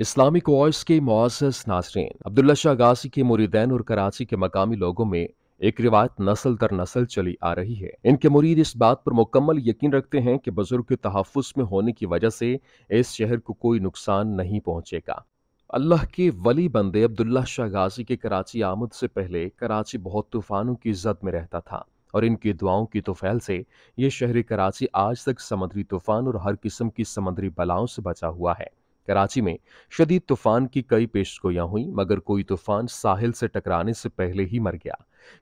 Islamic voice के मुआस नाजरीन अब्दुल्ला शाह गाजी के मुरीदैन और कराची के मकामी लोगों में एक रिवायत नस्ल दर नस्ल चली आ रही है इनके मुरीद इस बात पर मुकम्मल यकीन रखते हैं कि बुजुर्ग के तहफ़ में होने की वजह से इस शहर को कोई नुकसान नहीं पहुंचेगा अल्लाह के वली बंदे अब्दुल्ला शाह गाजी के कराची आमद से पहले कराची बहुत तूफानों की जद में रहता था और इनकी दुआओं की तोफैल से ये शहरी कराची आज तक समुद्री तूफान और हर किस्म की समुद्री बलाओं से बचा हुआ है कराची में शदीद तूफान की कई पेशगोयां हुई मगर कोई तूफान साहिल से टकराने से पहले ही मर गया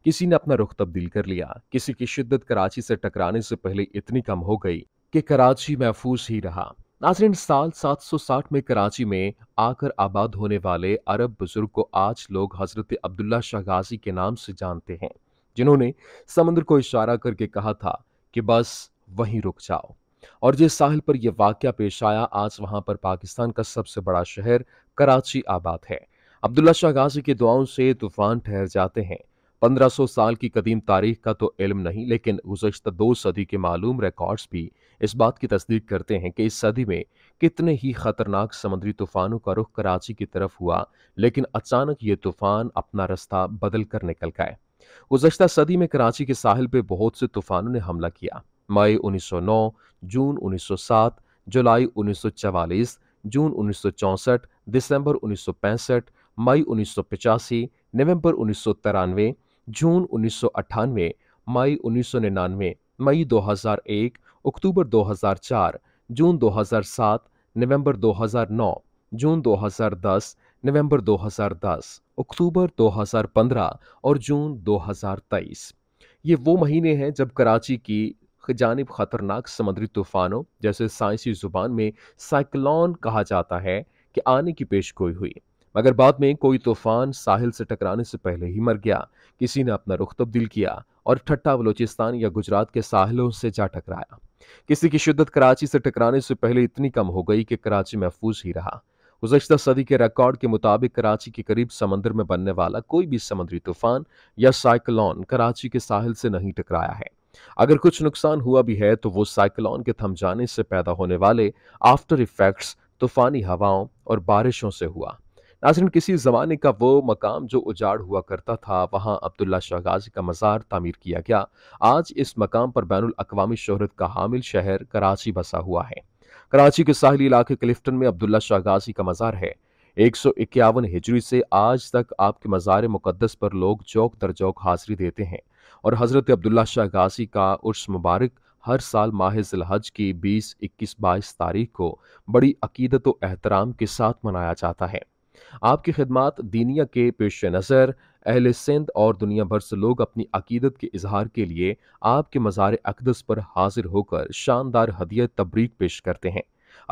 किसी ने अपना रुख तब्दील कर लिया किसी की शिद्दत कराची से टकराने से पहले इतनी कम हो गई कि कराची महफूज ही रहा नाजरीन साल 760 में कराची में आकर आबाद होने वाले अरब बुजुर्ग को आज लोग हजरत अब्दुल्ला शाह गाजी के नाम से जानते हैं जिन्होंने समुद्र को इशारा करके कहा था कि बस वहीं रुक जाओ और जिस साहिल पर यह वाक्य पेश आया आज वहां पर पाकिस्तान का सबसे बड़ा शहर कराची आबाद है अब्दुल्ला शाह गाजी की दुआओं से तूफान ठहर जाते हैं 1500 साल की कदीम तारीख का तो इल्म नहीं लेकिन गुजशत दो सदी के मालूम रिकॉर्ड्स भी इस बात की तस्दीक करते हैं कि इस सदी में कितने ही खतरनाक समुद्री तूफानों का रुख कराची की तरफ हुआ लेकिन अचानक ये तूफान अपना रास्ता बदल कर निकल गए गुजशत सदी में कराची के साहिल पर बहुत से तूफानों ने हमला किया मई 1909, जून 1907, जुलाई 1944, जून 1964, दिसंबर 1965, मई 1985, नवंबर उन्नीस जून उन्नीस मई उन्नीस मई 2001, अक्टूबर 2004, जून 2007, नवंबर 2009, जून 2010, नवंबर 2010, अक्टूबर 2015 और जून 2023 ये वो महीने हैं जब कराची की जानब खतरनाक समुद्री तूफानों जैसे साइंसी जुबान में साइक्लोन कहा जाता है कि आने की पेशगोई हुई मगर बाद में कोई तूफान साहिल से टकराने से पहले ही मर गया किसी ने अपना रुख तब्दील किया और ठट्टा बलोचिस्तान या गुजरात के साहिलों से जा टकराया किसी की शिद्दत कराची से टकराने से पहले इतनी कम हो गई कि कराची महफूज ही रहा गुजशत सदी के रिकॉर्ड के मुताबिक कराची के करीब समंदर में बनने वाला कोई भी समुद्री तूफान या साइक्लोन कराची के साहिल से नहीं टकराया है अगर कुछ नुकसान हुआ भी है तो वो साइक्लोन के थम जाने से पैदा होने वाले आफ्टर इफेक्ट्स तूफानी हवाओं और बारिशों से हुआ नाजरन किसी ज़माने का वो मकाम जो उजाड़ हुआ करता था वहाँ अब्दुल्ला शाहगाजी का मज़ार तामीर किया गया आज इस मकाम पर बैन अवी शहरत का हामिल शहर कराची बसा हुआ है कराची के साहली इलाके क्लिफ्टन में अब्दुल्ला शाहगाजी का मज़ार है एक सौ इक्यावन हिजरी से आज तक आपके मज़ार मुक़दस पर लोग चौक दर चौक हाजिरी देते हैं और हज़रत अब्दुल्ला शाह गाजी का उर्स मुबारक हर साल माह जिलहज की 20, 21, 22 तारीख को बड़ी अकीदत व एहतराम के साथ मनाया जाता है आपकी खिदमत दीनिया के पेश नज़र अहल सिंध और दुनिया भर से लोग अपनी अकीदत के इजहार के लिए आपके मज़ार अकदस पर हाजिर होकर शानदार हदय तबरीक पेश करते हैं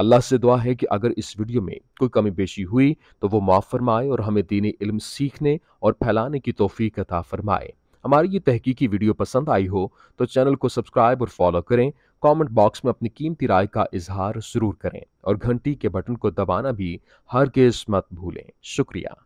अल्लाह से दुआ है कि अगर इस वीडियो में कोई कमी बेशी हुई तो वो माफ़ फरमाए और हमें दीनी इल्म सीखने और फैलाने की तोफ़ी अता फरमाए हमारी ये तहकीकी वीडियो पसंद आई हो तो चैनल को सब्सक्राइब और फॉलो करें कमेंट बॉक्स में अपनी कीमती राय का इजहार ज़रूर करें और घंटी के बटन को दबाना भी हर मत भूलें शुक्रिया